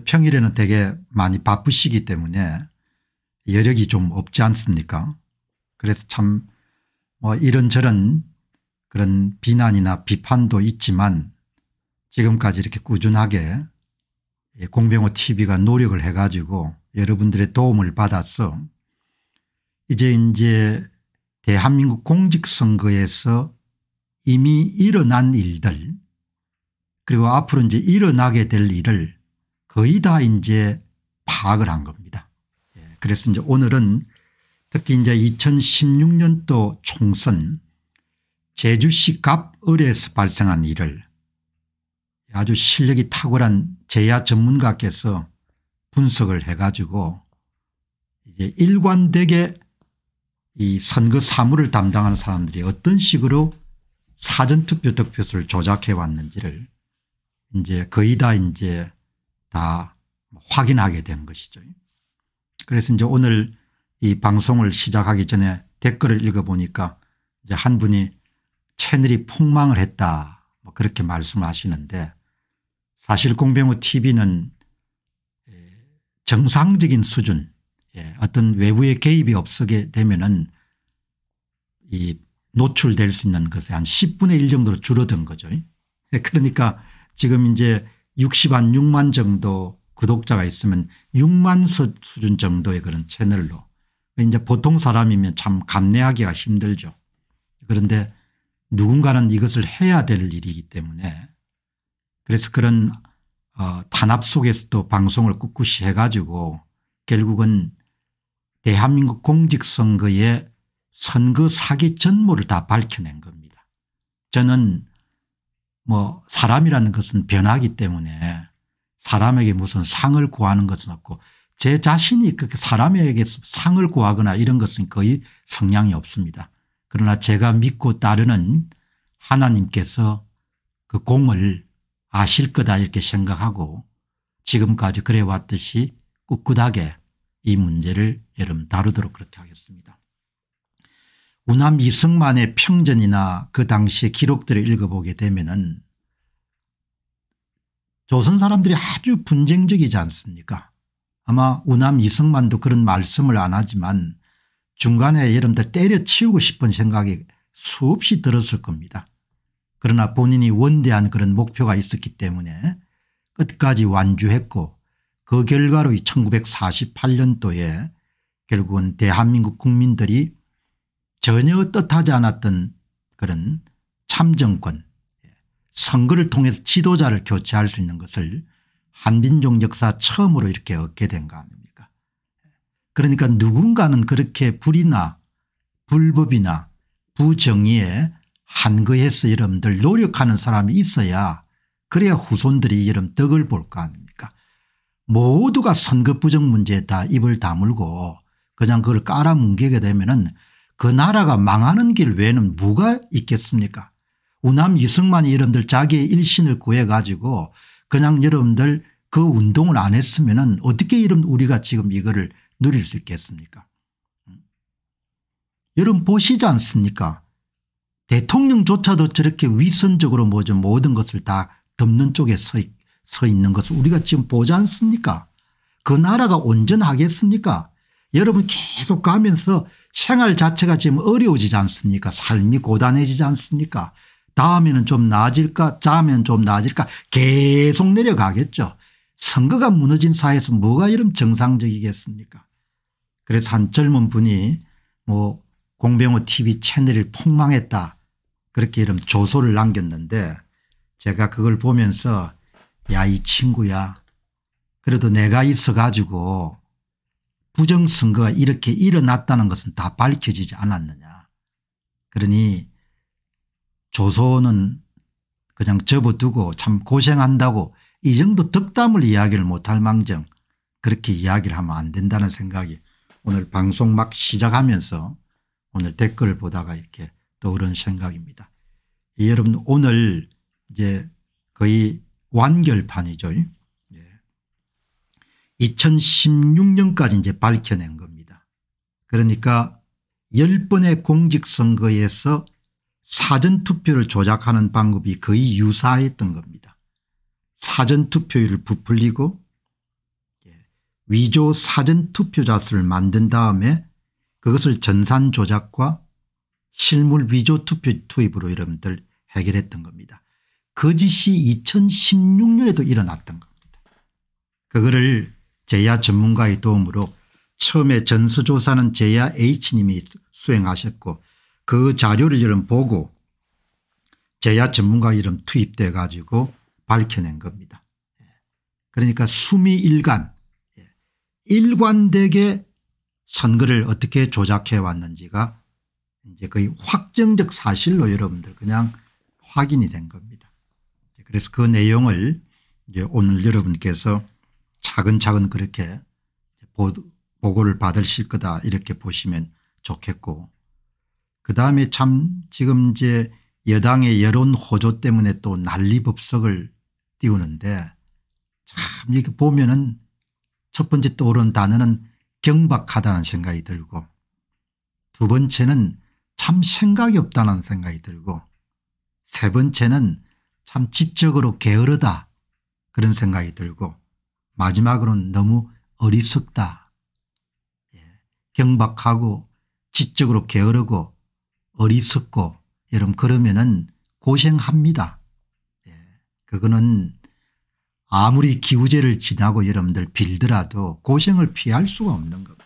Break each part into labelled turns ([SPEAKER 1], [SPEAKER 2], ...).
[SPEAKER 1] 평일에는 되게 많이 바쁘시기 때문에 여력이 좀 없지 않습니까 그래서 참 뭐 이런저런 그런 비난이나 비판도 있지만 지금까지 이렇게 꾸준하게 공병호 tv가 노력을 해 가지고 여러분들의 도움을 받아서 이제 이제 대한민국 공직선거에서 이미 일어난 일들 그리고 앞으로 이제 일어나게 될 일을 거의 다 이제 파악을 한 겁니다. 예, 그래서 이제 오늘은 특히 이제 2016년도 총선 제주시 갑을에서 발생한 일을 아주 실력이 탁월한 제야 전문가께서 분석을 해가지고 이제 일관되게 이 선거 사무를 담당하는 사람들이 어떤 식으로 사전투표 득표수를 조작해 왔는지를 이제 거의 다 이제 다 확인하게 된 것이죠. 그래서 이제 오늘 이 방송을 시작하기 전에 댓글을 읽어보니까 이제 한 분이 채널이 폭망을 했다 뭐 그렇게 말씀을 하시는데 사실 공병호 tv는 예, 정상적인 수준 예, 어떤 외부의 개입이 없게 되면은 이 노출될 수 있는 것에 한 10분의 1 정도로 줄어든 거죠. 예, 그러니까 지금 이제 60한 6만 정도 구독자가 있으면 6만 수준 정도의 그런 채널로 이제 보통 사람이면 참 감내하기가 힘들죠. 그런데 누군가는 이것을 해야 될 일이기 때문에 그래서 그런 어, 탄압 속에서도 방송을 꿋꿋이 해가지고 결국은 대한민국 공직선거의 선거 사기 전모를 다 밝혀낸 겁니다. 저는 뭐 사람이라는 것은 변하기 때문에 사람에게 무슨 상을 구하는 것은 없고 제 자신이 그렇게 사람에게 상을 구하거나 이런 것은 거의 성향이 없습니다. 그러나 제가 믿고 따르는 하나님께서 그 공을 아실 거다 이렇게 생각하고 지금까지 그래 왔듯이 꿋꿋하게 이 문제를 여러분 다루도록 그렇게 하겠습니다. 우남 이승만의 평전이나 그 당시의 기록들을 읽어보게 되면 조선 사람들이 아주 분쟁적이지 않습니까 아마 우남 이승만도 그런 말씀을 안 하지만 중간에 여러분들 때려치우고 싶은 생각이 수없이 들었을 겁니다. 그러나 본인이 원대한 그런 목표가 있었기 때문에 끝까지 완주했고 그 결과로 1948년도에 결국은 대한민국 국민들이 전혀 뜻하지 않았던 그런 참정권 선거를 통해서 지도자를 교체할 수 있는 것을 한민족 역사 처음으로 이렇게 얻게 된 거 아닙니까 그러니까 누군가는 그렇게 불이나 불법이나 부정의에 한거해서 여러분들 노력하는 사람이 있어야 그래야 후손들이 여러 덕을 볼 거 아닙니까 모두가 선거 부정 문제에 다 입을 다물고 그냥 그걸 깔아뭉개게 되면 은그 나라가 망하는 길 외에는 뭐가 있겠습니까 우남 이승만 이분들 자기의 일신을 구해 가지고 그냥 여러분들 그 운동을 안 했으면 은 어떻게 이런 우리가 지금 이거를 누릴 수 있겠습니까 여러분 보시지 않습니까 대통령조차도 저렇게 위선적으로 뭐죠 모든 것을 다 덮는 쪽에 서, 서 있는 것을 우리가 지금 보지 않습니까 그 나라가 온전하겠습니까 여러분 계속 가면서 생활 자체가 지금 어려워지지 않습니까 삶이 고단해지지 않습니까 다음에는 좀 나아질까 다면좀 나아질까 계속 내려가겠죠. 선거가 무너진 사회에서 뭐가 이런 정상적이겠습니까 그래서 한 젊은 분이 뭐 공병호 tv 채널이 폭망했다 그렇게 이런 조소를 남겼는데 제가 그걸 보면서 야 이 친구야 그래도 내가 있어 가지고 부정선거가 이렇게 일어났다는 것은 다 밝혀지지 않았느냐 그러니 조선은 그냥 접어두고 참 고생한다고 이 정도 덕담을 이야기를 못할 망정 그렇게 이야기를 하면 안 된다는 생각이 오늘 방송 막 시작하면서 오늘 댓글을 보다가 이렇게 떠오른 생각입니다. 여러분 오늘 이제 거의 완결판이죠. 2016년까지 예. 이제 밝혀낸 겁니다. 그러니까 10번의 공직선거에서 사전투표를 조작하는 방법이 거의 유사했던 겁니다. 사전투표율을 부풀리고 예, 위조 사전투표자 수를 만든 다음에 그것을 전산 조작과 실물 위조 투표 투입으로 여러분들 해결했던 겁니다. 거짓이 2016년에도 일어났던 겁니다. 그거를 제야 전문가의 도움으로 처음에 전수조사는 제야 H님이 수행하셨고 그 자료를 이름 보고 제야 전문가 이름 투입돼 가지고 밝혀낸 겁니다. 그러니까 수미일관 예, 일관되게 선거를 어떻게 조작해 왔는지가 이제 거의 확정적 사실로 여러분들 그냥 확인이 된 겁니다. 그래서 그 내용을 이제 오늘 여러분께서 차근차근 그렇게 보고를 받으실 거다 이렇게 보시면 좋겠고 그다음에 참 지금 이제 여당의 여론 호조 때문에 또 난리법석을 띄우는데 참 이렇게 보면은 첫 번째 떠오른 단어는 경박하다는 생각이 들고 두 번째는 참 생각이 없다는 생각이 들고 세 번째는 참 지적으로 게으르다 그런 생각이 들고 마지막으로는 너무 어리석다 예. 경박하고 지적으로 게으르고 어리석고 여러분 그러면은 고생합니다. 예, 그거는 아무리 기우제를 지나고 여러분들 빌더라도 고생을 피할 수가 없는 겁니다.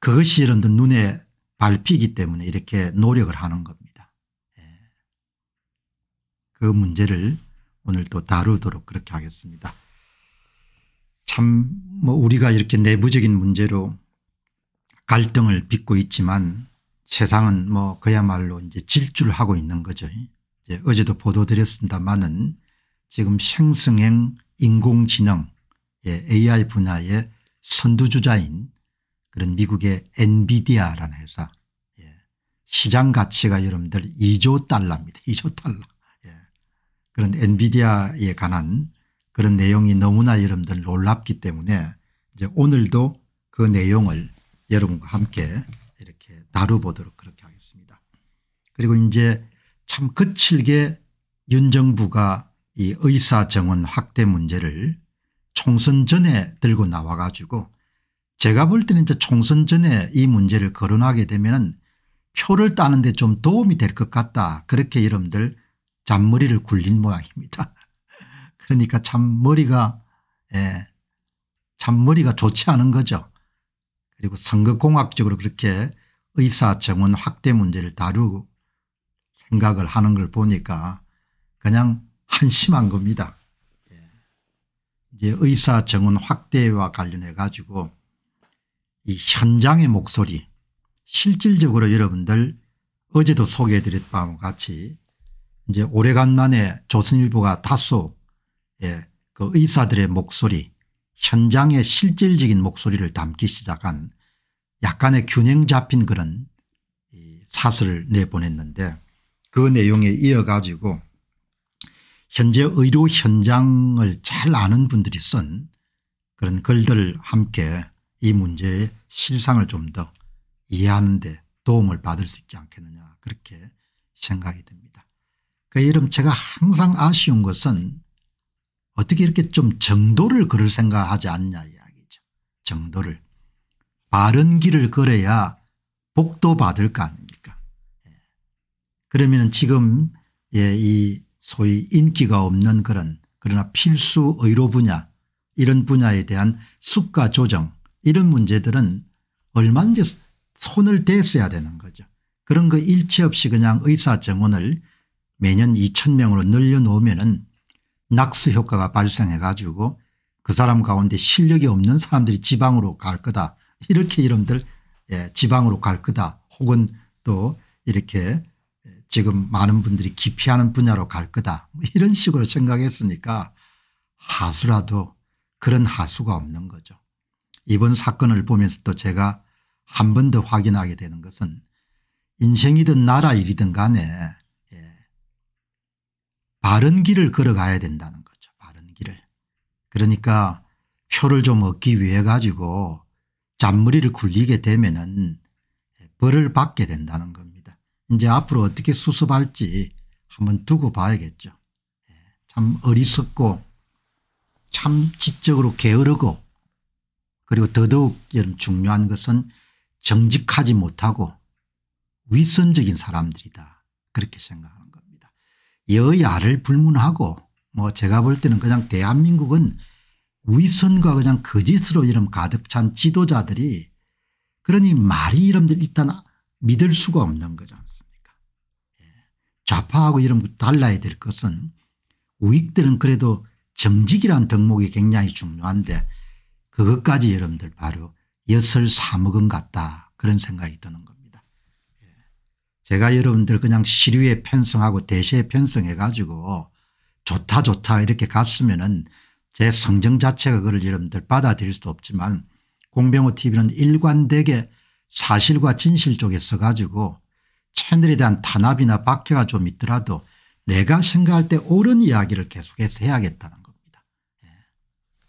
[SPEAKER 1] 그것이 여러분들 눈에 밟히기 때문에 이렇게 노력을 하는 겁니다. 예. 그 문제를 오늘 또 다루도록 그렇게 하겠습니다. 참 뭐 우리가 이렇게 내부적인 문제로 갈등을 빚고 있지만 세상은 뭐 그야말로 이제 질주를 하고 있는 거죠. 이제 어제도 보도드렸습니다만은 지금 생성형 인공지능 AI 예, 분야의 선두주자인 그런 미국의 엔비디아라는 회사 예, 시장 가치가 여러분들 2조 달러입니다. 2조 달러. 예, 그런 엔비디아에 관한 그런 내용이 너무나 여러분들 놀랍기 때문에 이제 오늘도 그 내용을 여러분과 함께 이렇게 다뤄보도록 그렇게 하겠습니다. 그리고 이제 참 거칠게 윤 정부가 이 의사 정원 확대 문제를 총선 전에 들고 나와 가지고 제가 볼 때는 이제 총선 전에 이 문제를 거론하게 되면은 표를 따는데 좀 도움이 될 것 같다. 그렇게 여러분들 잔머리를 굴린 모양입니다. 그러니까 참 머리가 예, 참 머리가 좋지 않은 거죠. 그리고 선거공학적으로 그렇게 의사 정원 확대 문제를 다루 고 생각을 하는 걸 보니까 그냥 한심한 겁니다. 예. 이제 의사 정원 확대와 관련해 가지고 이 현장의 목소리 실질적으로 여러분들 어제도 소개해 드렸 바와 같이 이제 오래간만에 조선일보가 다소 예, 그 의사들의 목소리 현장의 실질적인 목소리를 담기 시작한 약간의 균형 잡힌 그런 사설을 내보냈는데 그 내용에 이어가지고 현재 의료 현장을 잘 아는 분들이 쓴 그런 글들 함께 이 문제의 실상을 좀 더 이해하는 데 도움을 받을 수 있지 않겠느냐 그렇게 생각이 듭니다. 그 이름 제가 항상 아쉬운 것은 어떻게 이렇게 좀 정도를 그럴 생각하지 않냐 이야기죠. 정도를. 바른 길을 걸어야 복도 받을 거 아닙니까. 예. 그러면 지금 예, 이 소위 인기가 없는 그런 그러나 필수 의료 분야 이런 분야에 대한 수가 조정 이런 문제들은 얼마든지 손을 댔어야 되는 거죠. 그런 거 일체 없이 그냥 의사 정원을 매년 2 0명으로 늘려놓으면 낙수 효과가 발생해 가지고 그 사람 가운데 실력이 없는 사람들이 지방으로 갈 거다. 이렇게 이름들 예, 지방으로 갈 거다. 혹은 또 이렇게 예, 지금 많은 분들이 기피하는 분야로 갈 거다. 뭐 이런 식으로 생각했으니까 하수라도 그런 하수가 없는 거죠. 이번 사건을 보면서 또 제가 한 번 더 확인하게 되는 것은 인생이든 나라 일이든 간에 바른 길을 걸어가야 된다는 거죠. 바른 길을. 그러니까 표를 좀 얻기 위해 가지고 잔머리를 굴리게 되면은 벌을 받게 된다는 겁니다. 이제 앞으로 어떻게 수습할지 한번 두고 봐야겠죠. 예, 참 어리석고 참 지적으로 게으르고 그리고 더더욱 중요한 것은 정직하지 못하고 위선적인 사람들이다. 그렇게 생각합니다. 여야를 불문하고 뭐 제가 볼 때는 그냥 대한민국은 위선과 그냥 거짓으로 이름 가득 찬 지도자들이 그러니 말이 이름들 일단 믿을 수가 없는 거지 않습니까 예. 좌파하고 이런 거 달라야 될 것은 우익들은 그래도 정직이란 덕목이 굉장히 중요한데 그것까지 여러분들 바로 엿을 사먹은 같다 그런 생각이 드는 겁니다. 제가 여러분들 그냥 시류에 편성하고 대시에 편성해 가지고 좋다 좋다 이렇게 갔으면은 제 성정 자체가 그를 여러분들 받아들일 수도 없지만 공병호 tv는 일관되게 사실과 진실 쪽에 서가지고 채널에 대한 탄압이나 박해가 좀 있더라도 내가 생각할 때 옳은 이야기를 계속해서 해야겠다는